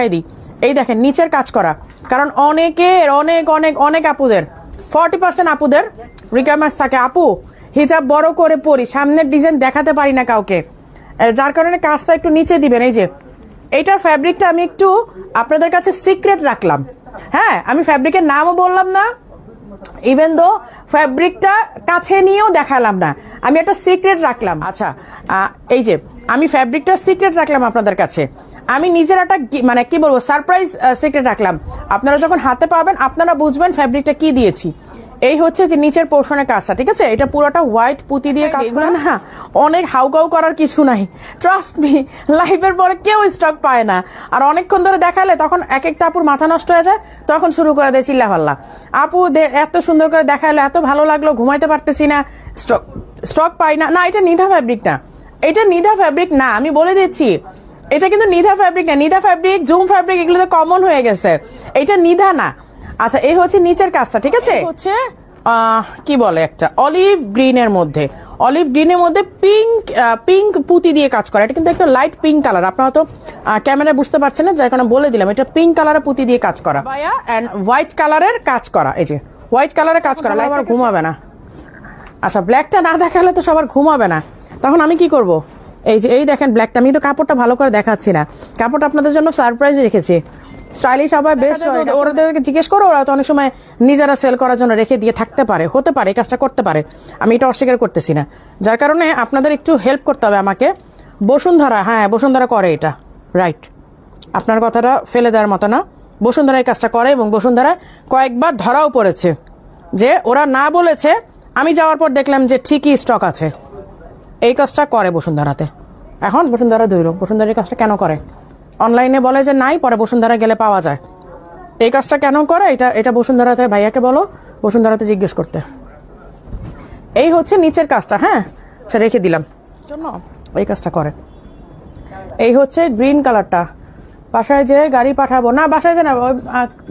দেখাই দিই এই দেখেন নিচের কাজ করা কারণ অনেকের অনেক অনেক অনেক আপুদের ফর্টি পার্সেন্ট আপুদের রিকোয়ারমেন্টস থাকে আপু হিজাব বড় করে পরি সামনের ডিজাইন দেখাতে পারি না কাউকে যার কারণে কাজটা একটু নিচে দিবেন এই যে এইটার ফ্যাব্রিকটা আমি একটু আপনাদের কাছে সিক্রেট রাখলাম হ্যাঁ আমি ফ্যাব্রিকের নামও বললাম না ইভেন দো ফ্যাব্রিকটা কাছে নিয়েও দেখালাম না আমি একটা সিক্রেট রাখলাম আচ্ছা এই যে আমি ফ্যাব্রিকটা সিক্রেট রাখলাম আপনাদের কাছে আমি নিজের একটা মানে কি বলবো সারপ্রাইজ সিক্রেট রাখলাম আপনারা যখন হাতে পাবেন আপনারা বুঝবেন ফ্যাব্রিকটা কি দিয়েছি এই হচ্ছে যে নিচের পোর্শনের কাজটা ঠিক আছে এটা পুরোটা হোয়াইট পুঁতি দিয়ে কাজ করে না অনেক হাউকাউ করার কিছু নাই ট্রাস্ট মি লাইফের পরে কেউ স্টক পায় না আর অনেকক্ষণ ধরে দেখালে তখন এক একটা আপুর মাথা নষ্ট হয়ে যায় তখন শুরু করে দেয় চিল্লাফাল্লা আপু এত সুন্দর করে দেখালো এত ভালো লাগলো ঘুমাইতে পারতেছি না স্টক স্টক পাই না না এটা নিধা ফ্যাব্রিক না এটা নিধা ফ্যাব্রিক না আমি বলে দিচ্ছি এটা কিন্তু নিধা ফ্যাব্রিক না নিধা ফ্যাব্রিক জুম ফ্যাব্রিক এগুলো তো কমন হয়ে গেছে এটা নিধা না আচ্ছা এই হচ্ছে নিচের কাজটা ঠিক আছে হচ্ছে কি বলে একটা অলিভ গ্রিনের মধ্যে অলিভ গ্রিনের মধ্যে পিঙ্ক পিঙ্ক পুঁতি দিয়ে কাজ করা এটা কিন্তু একটা লাইট পিঙ্ক কালার আপনারা তো ক্যামেরা বুঝতে পারছেন না যার কারণে বলে দিলাম এটা পিঙ্ক কালারের পুঁতি দিয়ে কাজ করা অ্যান্ড হোয়াইট কালারের কাজ করা এই যে হোয়াইট কালারের কাজ করা আবার আচ্ছা, ঘুমাবে না আচ্ছা ব্ল্যাকটা না দেখালে তো সবার ঘুমাবে না তখন আমি কি করবো এই যে এই দেখেন ব্ল্যাকটা আমি কিন্তু কাপড়টা ভালো করে দেখাচ্ছি না কাপড়টা আপনাদের জন্য সারপ্রাইজ রেখেছি স্টাইলিশ আবার বেস্ট ওরাদেরকে জিজ্ঞেস করো ওরা তো অনেক সময় নিজেরা সেল করার জন্য রেখে দিয়ে থাকতে পারে হতে পারে এই কাজটা করতে পারে আমি এটা অস্বীকার করতেছি না যার কারণে আপনাদের একটু হেল্প করতে হবে আমাকে বসুন্ধরা হ্যাঁ বসুন্ধরা করে এটা রাইট আপনার কথাটা ফেলে দেওয়ার মতো না বসুন্ধরা এই কাজটা করে এবং বসুন্ধরা কয়েকবার ধরাও পড়েছে যে ওরা না বলেছে আমি যাওয়ার পর দেখলাম যে ঠিকই স্টক আছে এই কাজটা করে বসুন্ধরাতে এখন বসুন্ধরা ধরো বসুন্ধরা কাজটা কেন করে অনলাইনে বলে যে নাই পরে বসুন্ধরা গেলে পাওয়া যায় এই কাজটা কেন করে এটা এটা বসুন্ধরাতে ভাইয়াকে বলো বসুন্ধরাতে জিজ্ঞেস করতে এই হচ্ছে নিচের কাজটা হ্যাঁ সেটা আচ্ছা, রেখে দিলাম জন্য এই কাজটা করে এই হচ্ছে গ্রিন কালারটা বাসায় যে গাড়ি পাঠাবো না বাসায় যে না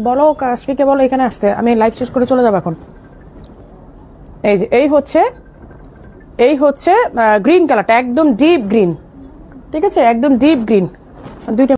বলো কাশ্মীকে বলো এখানে আসতে আমি লাইভ শেষ করে চলে যাবো এখন এই যে এই হচ্ছে এই হচ্ছে গ্রিন কালারটা একদম ডিপ গ্রিন ঠিক আছে একদম ডিপ গ্রিন দুইটা